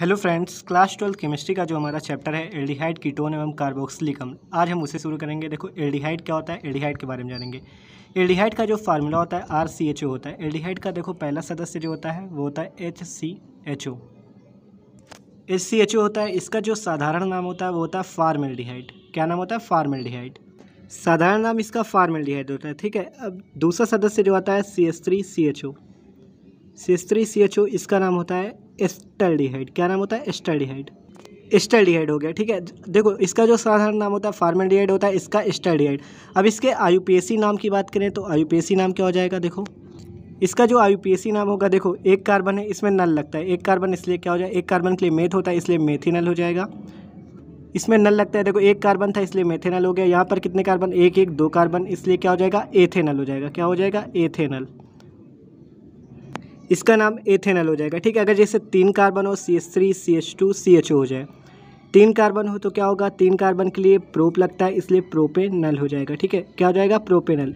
hello friends class twelfth chemistry का जो हमारा चैप्टर है एल्डिहाइड कीटोन एवं कार्बोक्सिलिक अम्ल आज हम उसे शुरू करेंगे देखो एल्डिहाइड क्या होता है एल्डिहाइड के बारे में जानेंगे एल्डिहाइड का जो फार्मूला होता है आर सी एच ओ होता है एल्डिहाइड का देखो पहला सदस्य जो होता है वो होता है H C H O H C H O होता है इसका जो साधारण नाम होता है वो होता है फार्मेल्डिहाइड क्या नाम होता है फार्मेल्डिहाइड साधारण नाम इसका फार्मेल्डिहाइड होता है ठीक है अब दूसरा सदस्य जो आता है C S three C H O C three C H O इसका नाम होता है एस्टल्डिहाइड क्या नाम होता है एस्टल्डिहाइड स्टेडिहाइड हो गया ठीक है देखो इसका जो साधारण नाम होता है फार्मेडीहाइड होता है इसका स्टेडिहाइड अब इसके आयु नाम की बात करें तो आयु नाम क्या हो जाएगा देखो इसका जो आयु नाम होगा देखो एक कार्बन है इसमें नल लगता है एक कार्बन इसलिए क्या हो जाए एक कार्बन के लिए मेथ होता है इसलिए मेथिनल हो जाएगा इसमें नल लगता है देखो एक कार्बन था इसलिए मेथेनल हो गया यहाँ पर कितने कार्बन एक एक दो कार्बन इसलिए क्या हो जाएगा एथेनल हो जाएगा क्या हो जाएगा एथेनल इसका नाम एथेनल हो जाएगा ठीक है अगर जैसे तीन कार्बन हो C S three C H two C H O हो जाए तीन कार्बन हो तो क्या होगा तीन कार्बन के लिए प्रोप लगता है इसलिए प्रोपेनल हो जाएगा ठीक है क्या हो जाएगा प्रोपेनल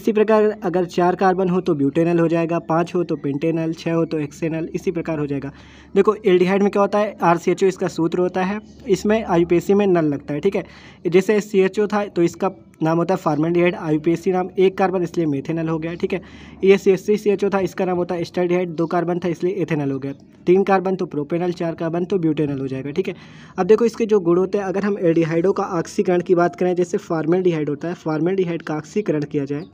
इसी प्रकार अगर चार कार्बन हो तो ब्यूटेनल हो जाएगा पाँच हो तो पेंटेनल छः हो तो एक्सेनल इसी प्रकार हो जाएगा देखो एल्डिहाइड में क्या होता है आर सी एच ओ इसका सूत्र होता है इसमें आई पी एस सी में नल लगता है ठीक है जैसे सी एच ओ था तो इसका नाम होता है फार्मेंडीहाइड सी नाम एक कार्बन इसलिए मेथेनल हो गया ठीक है ये सी एस सी एच ओ था इसका नाम होता है स्टर्डीहाइड दो कार्बन था इसलिए एथेनल हो गया तीन कार्बन तो प्रोपेनल चार कार्बन तो ब्यूटेनल हो जाएगा ठीक है अब देखो इसके जो गुण होते हैं अगर हम एडीहाइडो का ऑक्सीकरण की बात करें जैसे फार्मेल्डिहाइड होता है फार्मेल्डिहाइड का ऑक्सीकरण किया जाए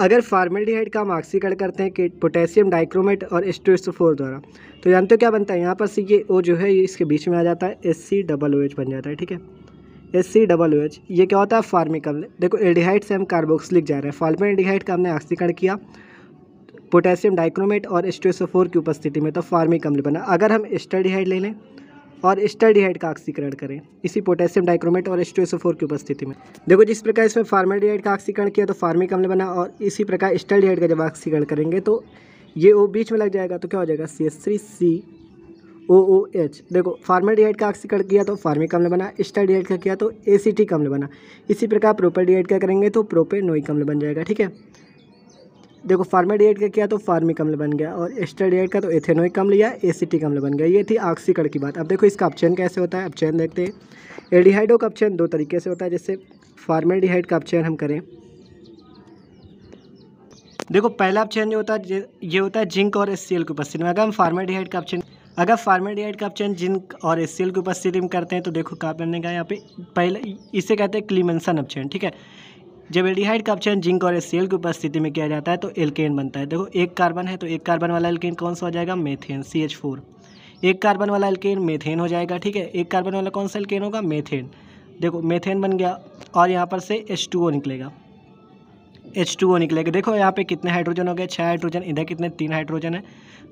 अगर फार्मेल्डिहाइड का हम ऑक्सीकरण करते हैं कि पोटेशियम डाइक्रोमेट और एस्टोसफोर द्वारा तो यहाँ तो क्या बनता है यहाँ पर से ये ओ जो है ये इसके बीच में आ जाता है S C double O H बन जाता है ठीक है एस सी डबल एच ये क्या होता है फार्मिकल देखो एडिहाइट से हम कार्बोक्सिलिक जा रहे हैं फाल्मेन एडिहाइट का हमने ऑक्सीकरण किया पोटेशियम डाइक्रोमेट और स्टेसोफोर की उपस्थिति में तो फार्मिक अम्ल बना अगर हम स्टर्डिहाइड ले लें और स्टर्डिहाइड का ऑक्सीकरण करें इसी पोटेशियम डाइक्रोमेट और स्टेसोफोर की उपस्थिति में देखो जिस प्रकार इसमें फार्मेडिहाइड का ऑक्सीकरण किया तो फार्मिक अम्ल बना और इसी प्रकार स्टर्डिहाइड का जब ऑक्सीकरण करेंगे तो ये वो बीच में लग जाएगा तो क्या हो जाएगा C S three C O O H देखो फार्मेडिहाइड का ऑक्सीकरण किया तो फार्मिक अम्ल बना स्टाडिहाइड का किया तो ए सी टी कमल बना इसी प्रकार डिहाइड का करेंगे तो प्रोपे नोई कमल बन जाएगा ठीक है देखो फार्मेडिहाइड का किया तो फार्मिक अम्ल बन गया और एस्टाडिहाइड का तो एथेनोई अम्ल या टी कमल बन गया ये थी ऑक्सीकरण की बात अब देखो इसका अपचयन कैसे होता है अपचयन देखते हैं एडिहाइडो का अपचयन दो तरीके से होता है जैसे फार्मेडिहाइड का अपचयन हम करें देखो पहला अपचयन जो होता है ये होता है जिंक और एस सी एल के उपस्थिति में अगर हम फार्मेडिहाइड का अपचयन अगर फार्मेडियाइड का ऑप्शन जिंक और एस के ऊपर सीरिम करते हैं तो देखो कहाँ पर बनेगा यहाँ पे पहले इसे कहते हैं क्लीमेंसन ऑप्शन ठीक है जब एल्डिहाइड का ऑप्शन जिंक और एस की उपस्थिति में किया जाता है तो एल्केन बनता है देखो एक कार्बन है तो एक कार्बन वाला एल्केन कौन सा हो जाएगा मेथेन सी एच फोर एक कार्बन वाला एल्केन मेथेन हो जाएगा ठीक है एक कार्बन वाला कौन सा एल्केन होगा मेथेन देखो मेथेन बन गया और यहाँ पर से एच टू ओ निकलेगा एच टू ओ निकलेगा देखो यहाँ पे कितने हाइड्रोजन हो गए छः हाइड्रोजन इधर कितने तीन हाइड्रोजन है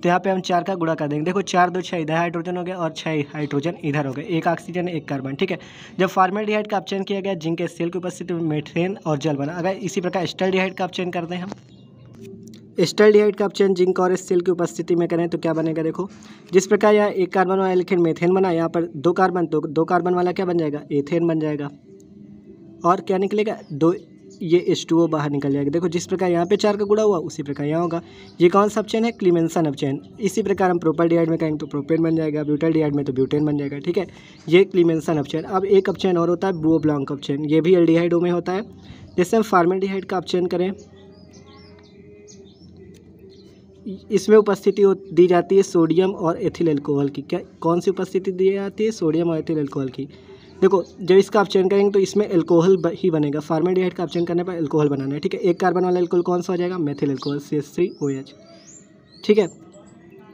तो यहाँ पे हम चार का गुड़ा कर देंगे देखो चार दो छः इधर हाइड्रोजन हो गया और छः हाइड्रोजन इधर हो गए एक ऑक्सीजन एक कार्बन ठीक है जब फार्मेलिहाइड का अपचयन किया गया जिंक के सेल की उपस्थिति में मेथेन और जल बना अगर इसी प्रकार स्टलडिहाइड का अपचयन करते हैं हम स्टलडिहाइड का अपचयन जिंक और सेल की उपस्थिति में करें तो क्या बनेगा देखो जिस प्रकार यहाँ एक कार्बन वाला लेकिन मेथेन बना यहाँ पर दो कार्बन दो कार्बन वाला क्या बन जाएगा एथेन बन जाएगा और क्या निकलेगा दो ये एच टू ओ बाहर निकल जाएगा देखो जिस प्रकार यहाँ पे चार का गुड़ा हुआ उसी प्रकार यहाँ होगा ये कौन सा अपचैन है क्लीमेंसन अपचैन इसी प्रकार हम प्रोपर डिहाइड में कहेंगे तो प्रोपेन बन जाएगा ब्यूटल डिहाइड में तो ब्यूटेन बन जाएगा ठीक है ये क्लीमेंसन अपचैन अब एक अपचैन और होता है बो ब्लॉन्क अपचैन ये भी एल में होता है जैसे हम डिहाइड का अपचैन करें इसमें उपस्थिति दी जाती है सोडियम और एथिल एल्कोहल की क्या कौन सी उपस्थिति दी जाती है सोडियम और एथिल एल्कोहल की देखो जब इसका आप चेंज करेंगे तो इसमें एल्कोहल ही बनेगा फार्मेडिहाइड का आप चेंज करने पर एल्कोहल बनाना है ठीक है एक कार्बन वाला एल्कोहल कौन सा हो जाएगा methyl alcohol C S three O H ठीक है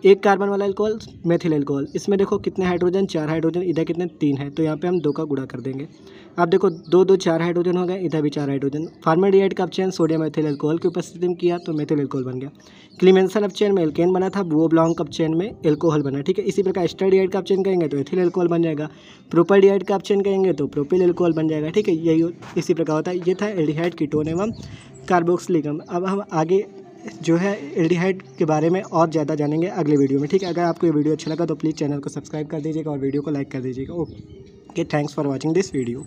एक कार्बन वाला एल्कोहल मेथिल एल्कोहल इसमें देखो कितने हाइड्रोजन चार हाइड्रोजन इधर कितने तीन है तो यहाँ पे हम दो का गुड़ा कर देंगे आप देखो दो दो चार हाइड्रोजन हो गए इधर भी चार हाइड्रोजन फार्मेडिएट का अपचयन सोडियम मेथिल एल्कोहल की उपस्थिति में किया तो मेथिल एल्कोहल बन गया क्लीमेंसल अपचयन में एल्केन बना था वो ब्लॉन्ग कपचैन में एल्कोहल बना ठीक है इसी प्रकार स्टरडिएट का अपचयन करेंगे तो एथिल एल्कोहल बन जाएगा डियाइड का अपचयन करेंगे तो प्रोपिल एल्कोहल बन जाएगा ठीक है यही इसी प्रकार होता है ये था एल्डिहाइड कीटोन एवं कार्बोक्सिलिकम अब हम आगे जो है एल्डिहाइड के बारे में और ज़्यादा जानेंगे अगले वीडियो में ठीक है अगर आपको ये वीडियो अच्छा लगा तो प्लीज़ चैनल को सब्सक्राइब कर दीजिएगा और वीडियो को लाइक कर दीजिएगा okay thanks for watching this video